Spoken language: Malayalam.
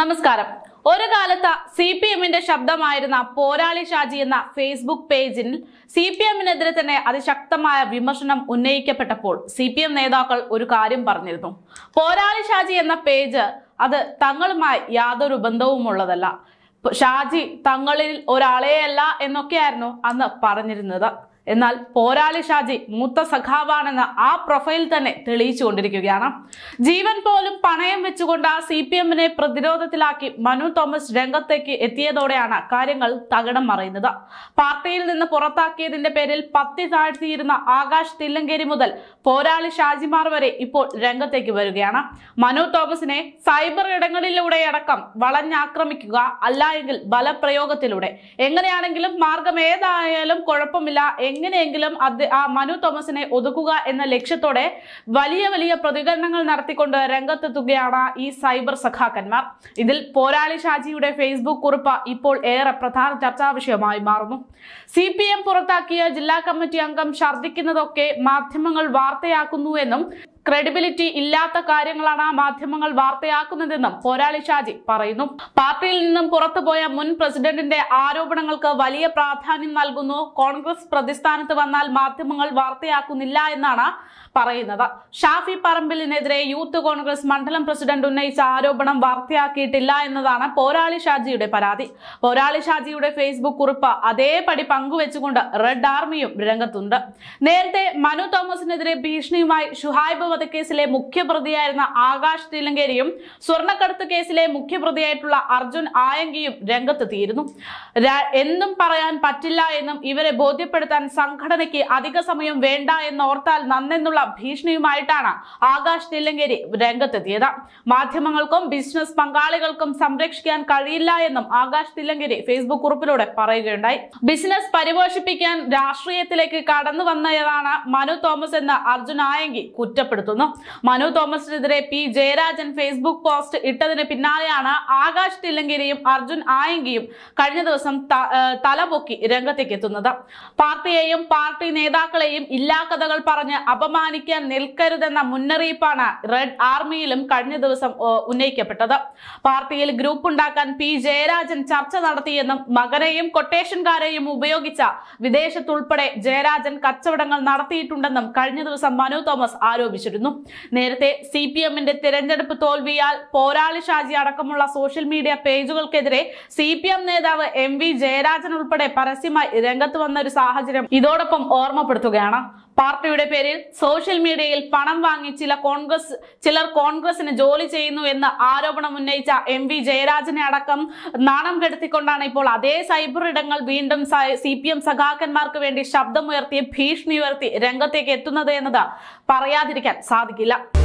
നമസ്കാരം ഒരു കാലത്ത് സി പി എമ്മിന്റെ ശബ്ദമായിരുന്ന പോരാളി ഷാജി എന്ന ഫേസ്ബുക്ക് പേജിൽ സി പി എമ്മിനെതിരെ തന്നെ അതിശക്തമായ വിമർശനം ഉന്നയിക്കപ്പെട്ടപ്പോൾ സി പി എം നേതാക്കൾ ഒരു കാര്യം പറഞ്ഞിരുന്നു പോരാളി ഷാജി എന്ന പേജ് അത് തങ്ങളുമായി യാതൊരു ബന്ധവും ഷാജി തങ്ങളിൽ ഒരാളെയല്ല എന്നൊക്കെയായിരുന്നു അന്ന് പറഞ്ഞിരുന്നത് എന്നാൽ പോരാളി ഷാജി മൂത്ത സഖാവാണെന്ന് ആ പ്രൊഫൈൽ തന്നെ തെളിയിച്ചുകൊണ്ടിരിക്കുകയാണ് ജീവൻ പോലും പണയം വെച്ചുകൊണ്ട് സി പി എമ്മിനെ പ്രതിരോധത്തിലാക്കി മനു തോമസ് രംഗത്തേക്ക് എത്തിയതോടെയാണ് കാര്യങ്ങൾ തകിടം മറിയുന്നത് പാർട്ടിയിൽ നിന്ന് പുറത്താക്കിയതിന്റെ പേരിൽ പത്തി താഴ്ത്തിയിരുന്ന ആകാശ് തില്ലങ്കേരി മുതൽ പോരാളി ഷാജിമാർ വരെ ഇപ്പോൾ രംഗത്തേക്ക് വരികയാണ് മനു തോമസിനെ സൈബർ ഇടങ്ങളിലൂടെ അടക്കം വളഞ്ഞാക്രമിക്കുക അല്ല എങ്കിൽ ബലപ്രയോഗത്തിലൂടെ എങ്ങനെയാണെങ്കിലും മാർഗം ഏതായാലും കുഴപ്പമില്ല എങ്ങനെയെങ്കിലും ആ മനു തോമസിനെ ഒതുക്കുക എന്ന ലക്ഷ്യത്തോടെ വലിയ വലിയ പ്രതികരണങ്ങൾ നടത്തിക്കൊണ്ട് രംഗത്തെത്തുകയാണ് ഈ സൈബർ സഖാക്കന്മാർ ഇതിൽ പോരാളി ഷാജിയുടെ ഫേസ്ബുക്ക് കുറിപ്പ് ഇപ്പോൾ ഏറെ പ്രധാന ചർച്ചാ വിഷയമായി മാറുന്നു സി പുറത്താക്കിയ ജില്ലാ കമ്മിറ്റി അംഗം ഛർദ്ദിക്കുന്നതൊക്കെ മാധ്യമങ്ങൾ വാർത്തയാക്കുന്നു എന്നും ക്രെഡിബിലിറ്റി ഇല്ലാത്ത കാര്യങ്ങളാണ് മാധ്യമങ്ങൾ വാർത്തയാക്കുന്നതെന്നും പോരാളി ഷാജി പറയുന്നു പാർട്ടിയിൽ നിന്നും പുറത്തുപോയ മുൻ പ്രസിഡന്റിന്റെ ആരോപണങ്ങൾക്ക് വലിയ പ്രാധാന്യം നൽകുന്നു കോൺഗ്രസ് പ്രതിസ്ഥാനത്ത് വന്നാൽ മാധ്യമങ്ങൾ വാർത്തയാക്കുന്നില്ല എന്നാണ് പറയുന്നത് ഷാഫി പറമ്പിലിനെതിരെ യൂത്ത് കോൺഗ്രസ് മണ്ഡലം പ്രസിഡന്റ് ഉന്നയിച്ച ആരോപണം വാർത്തയാക്കിയിട്ടില്ല എന്നതാണ് പോരാളി ഷാജിയുടെ പരാതി പോരാളി ഷാജിയുടെ ഫേസ്ബുക്ക് കുറിപ്പ് അതേപടി പങ്കുവെച്ചുകൊണ്ട് റെഡ് ആർമിയും രംഗത്തുണ്ട് നേരത്തെ മനു തോമസിനെതിരെ ഭീഷണിയുമായി ഷുഹായ്ബ് വധക്കേസിലെ മുഖ്യപ്രതിയായിരുന്ന ആകാശ് തിലങ്കേരിയും സ്വർണ്ണക്കടത്ത് കേസിലെ മുഖ്യപ്രതിയായിട്ടുള്ള അർജുൻ ആയങ്കിയും രംഗത്തെത്തിയിരുന്നു എന്നും പറയാൻ പറ്റില്ല എന്നും ഇവരെ ബോധ്യപ്പെടുത്താൻ സംഘടനയ്ക്ക് അധിക സമയം വേണ്ട എന്നോർത്താൽ നന്നെന്നുള്ള ഭീഷണിയുമായിട്ടാണ് ആകാശ് തില്ലങ്കേരി രംഗത്തെത്തിയത് മാധ്യമങ്ങൾക്കും ബിസിനസ് പങ്കാളികൾക്കും സംരക്ഷിക്കാൻ കഴിയില്ല എന്നും ആകാശ് തില്ലങ്കേരി ഫേസ്ബുക്ക് കുറിപ്പിലൂടെ പറയുകയുണ്ടായി ബിസിനസ് പരിപോഷിപ്പിക്കാൻ രാഷ്ട്രീയത്തിലേക്ക് കടന്നു വന്നതാണ് മനു തോമസ് എന്ന അർജുൻ ആയങ്കി കുറ്റപ്പെടുത്തി കുറ്റപ്പെടുത്തുന്നു മനു തോമസിനെതിരെ പി ജയരാജൻ ഫേസ്ബുക്ക് പോസ്റ്റ് ഇട്ടതിന് പിന്നാലെയാണ് ആകാശ് തില്ലങ്കേരിയും അർജുൻ ആയങ്കിയും കഴിഞ്ഞ ദിവസം തലപൊക്കി രംഗത്തേക്ക് എത്തുന്നത് പാർട്ടിയെയും പാർട്ടി നേതാക്കളെയും ഇല്ലാക്കഥകൾ പറഞ്ഞ് അപമാനിക്കാൻ നിൽക്കരുതെന്ന മുന്നറിയിപ്പാണ് റെഡ് ആർമിയിലും കഴിഞ്ഞ ദിവസം ഉന്നയിക്കപ്പെട്ടത് പാർട്ടിയിൽ ഗ്രൂപ്പ് ഉണ്ടാക്കാൻ പി ജയരാജൻ ചർച്ച നടത്തിയെന്നും മകനെയും കൊട്ടേഷൻകാരെയും ഉപയോഗിച്ച വിദേശത്തുൾപ്പെടെ ജയരാജൻ കച്ചവടങ്ങൾ നടത്തിയിട്ടുണ്ടെന്നും കഴിഞ്ഞ ദിവസം മനു തോമസ് ആരോപിച്ചു അറിയിച്ചിരുന്നു നേരത്തെ സി പി എമ്മിന്റെ തിരഞ്ഞെടുപ്പ് തോൽവിയാൽ പോരാളി ഷാജി അടക്കമുള്ള സോഷ്യൽ മീഡിയ പേജുകൾക്കെതിരെ സി പി എം നേതാവ് എം വി ജയരാജൻ ഉൾപ്പെടെ പരസ്യമായി രംഗത്ത് വന്ന ഒരു സാഹചര്യം ഇതോടൊപ്പം ഓർമ്മപ്പെടുത്തുകയാണ് പാർട്ടിയുടെ പേരിൽ സോഷ്യൽ മീഡിയയിൽ പണം വാങ്ങി ചില കോൺഗ്രസ് ചിലർ കോൺഗ്രസിന് ജോലി ചെയ്യുന്നു എന്ന ആരോപണം ഉന്നയിച്ച എം വി ജയരാജനെ അടക്കം നാണം കെടുത്തിക്കൊണ്ടാണ് ഇപ്പോൾ അതേ സൈബർ ഇടങ്ങൾ വീണ്ടും സി പി എം സഖാക്കന്മാർക്ക് വേണ്ടി ശബ്ദമുയർത്തി ഭീഷണി ഉയർത്തി രംഗത്തേക്ക് എത്തുന്നത് എന്നത് പറയാതിരിക്കാൻ साधिकला